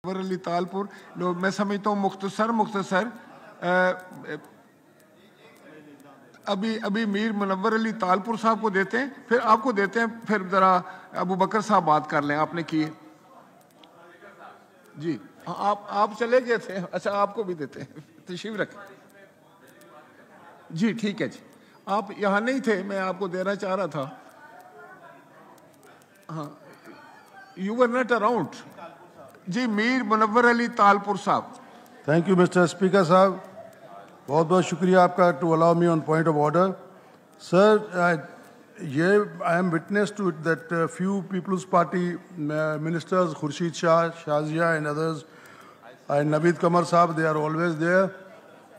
अकबर अली तालपुर लोग मैं समझता हूँ मुख्तसर मुख्तसर अभी अभी मीर मुनवर अली तालपुर साहब को देते हैं फिर आपको देते हैं फिर ज़रा अबू बकर साहब बात कर लें आपने की जी आ, आप आप चले गए थे अच्छा आपको भी देते हैं तशीव जी ठीक है जी आप यहाँ नहीं थे मैं आपको देना चाह रहा था हाँ यू वर नॉट अराउंड जी मीर मुनवर अली तालपुर साहब थैंक यू मिस्टर स्पीकर साहब बहुत बहुत शुक्रिया आपका to allow me on point of order sir ये I am witness to it that few Peoples Party ministers Khurshid Shah Shazia and others and Naveed Qamar साहब they are always there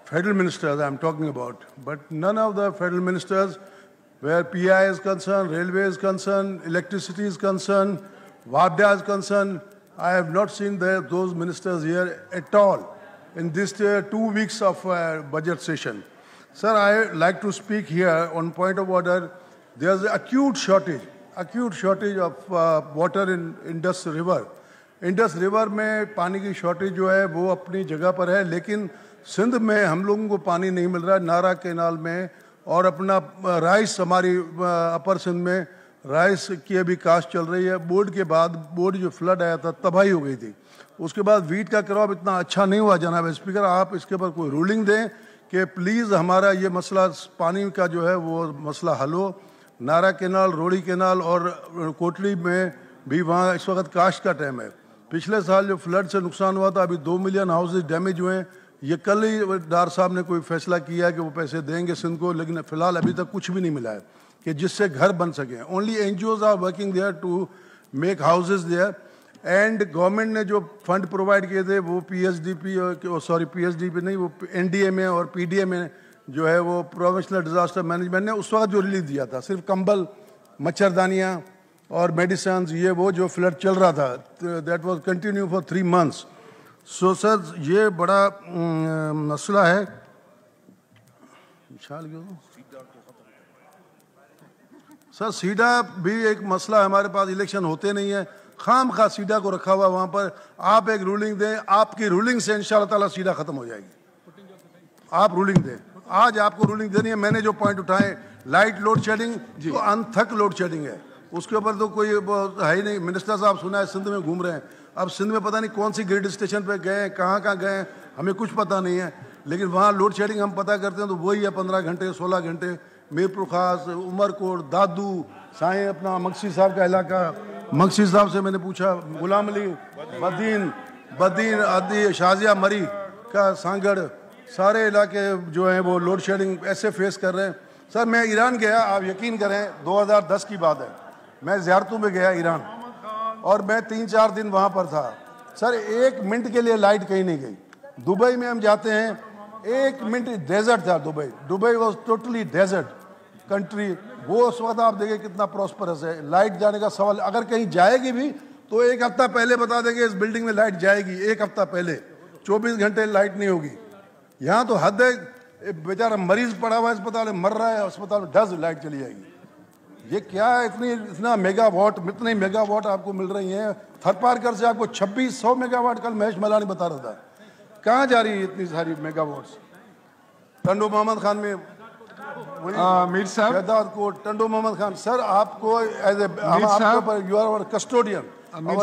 federal ministers I am talking about but none of the federal ministers where P I is concern railway is concern electricity is concern वाबडा is concern I have not seen the, those ministers here at all in this uh, two weeks of uh, budget session. Sir, I like to speak here on point of order. There is acute shortage, acute shortage of uh, water in Indus River. Indus river में पानी की shortage जो है वो अपनी जगह पर है लेकिन सिंध में हम लोगों को पानी नहीं मिल रहा है नारा केनाल में और अपना राइस हमारी अपर सिंध में राइस की अभी काश्त चल रही है बोर्ड के बाद बोर्ड जो फ्लड आया था तबाही हो गई थी उसके बाद वीट का क्रॉप इतना अच्छा नहीं हुआ जनाब स्पीकर आप इसके ऊपर कोई रूलिंग दें कि प्लीज़ हमारा ये मसला पानी का जो है वो मसला हल हो नारा केनाल रोड़ी केनाल और कोटली में भी वहाँ इस वक्त काश्त का टाइम है पिछले साल जो फ्लड से नुकसान हुआ था अभी दो मिलियन हाउसेज डैमेज हुए हैं ये कल ही डार साहब ने कोई फैसला किया कि वो पैसे देंगे सिंध को लेकिन फ़िलहाल अभी तक कुछ भी नहीं मिला है कि जिससे घर बन सके only N G Os are working there to make houses there and government ने जो फंड प्रोवाइड किए थे वो P H D P sorry P H D P नहीं वो एन डी एम ए और पी डी एम ए जो है वो प्रोफेशनल डिजास्टर मैनेजमेंट ने उस वक्त जो रिलीफ दिया था सिर्फ कंबल मच्छरदानियाँ और मेडिसन ये वो जो फ्लड चल रहा था that was continue for three months so sir ये बड़ा मसला है विशाल क्यों सर सीडा भी एक मसला हमारे पास इलेक्शन होते नहीं है खाम खा सीडा को रखा हुआ वहाँ पर आप एक रूलिंग दें आपकी रूलिंग से इन ताला सीडा ख़त्म हो जाएगी आप रूलिंग दें आज आपको रूलिंग देनी है मैंने जो पॉइंट उठाए लाइट लोड शेडिंग तो अनथक लोड शेडिंग है उसके ऊपर तो कोई है ही नहीं मिनिस्टर साहब सुना है सिंध में घूम रहे हैं अब सिंध में पता नहीं कौन सी ग्रिड स्टेशन पर गए कहाँ कहाँ गए हमें कुछ पता नहीं है लेकिन वहाँ लोड शेडिंग हम पता करते हैं तो वही है पंद्रह घंटे सोलह घंटे मीरपुर खास उमरकोट दादू साए अपना मक्सी साहब का इलाका मक्सी साहब से मैंने पूछा गुलाम अली बदीन बदीन आदि शाजिया मरी का सांगड़ सारे इलाके जो हैं वो लोड शेडिंग ऐसे फेस कर रहे हैं सर मैं ईरान गया आप यकीन करें 2010 की बात है मैं ज्यारतों में गया ईरान और मैं तीन चार दिन वहाँ पर था सर एक मिनट के लिए लाइट कहीं नहीं गई दुबई में हम जाते हैं एक मिनट डेजर्ट था Dubai Dubai was totally desert country वो उस वक्त आप देखें कितना प्रॉस्परस है लाइट जाने का सवाल अगर कहीं जाएगी भी तो एक हफ्ता पहले बता देंगे इस बिल्डिंग में लाइट जाएगी एक हफ्ता पहले 24 घंटे लाइट नहीं होगी यहाँ तो हद है बेचारा मरीज पड़ा हुआ है अस्पताल में मर रहा है अस्पताल में डस लाइट चली जाएगी ये क्या है इतनी इतना मेगावाट इतने मेगावाट आपको मिल रही हैं थरपारकर से आपको छब्बीस सौ मेगावाट कल महेश मलानी बता रहा था कहाँ जा रही है इतनी सारी मेगावाट्स वॉट्स टंडो मोहम्मद खान में हाँ, मीर साहब गद्दार को टंडू मोहम्मद खान सर आपको as a you are our custodian हम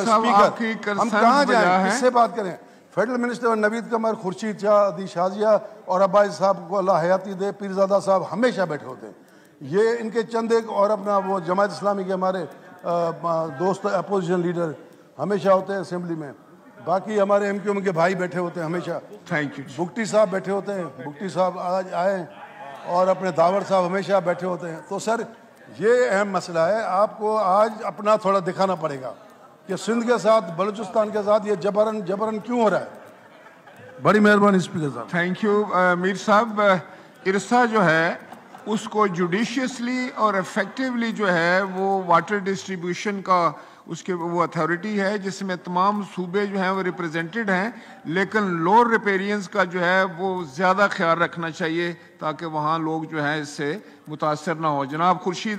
कहाँ जाए किससे बात करें फेडरल मिनिस्टर नवीद कमर खुर्शीद शाह अदी शाजिया और अब्बास साहब को अल्लाह हयाती दे पीरजादा साहब हमेशा बैठे होते हैं ये इनके चंद एक और अपना वो जमात इस्लामी के हमारे दोस्त अपोजिशन लीडर हमेशा होते हैं असेंबली में बाकी हमारे एम के भाई बैठे होते हैं हमेशा थैंक यू बुक्टी साहब बैठे होते हैं बुक्टी साहब आज आए और अपने दावर साहब हमेशा बैठे होते हैं तो सर ये अहम मसला है आपको आज अपना थोड़ा दिखाना पड़ेगा कि सिंध के साथ बलूचिस्तान के साथ ये जबरन जबरन क्यों हो रहा है बड़ी मेहरबानी स्पीकर साहब थैंक यू मीर साहब uh, इरसा जो है उसको जुडिशियसली और इफेक्टिवली जो है वो वाटर डिस्ट्रीब्यूशन का उसके वो अथॉरिटी है जिसमें तमाम सूबे जो हैं वो रिप्रेजेंटेड हैं लेकिन लोअर रिपेरियंस का जो है वो ज़्यादा ख्याल रखना चाहिए ताकि वहाँ लोग जो हैं इससे मुतासर ना हो जनाब खुर्शीद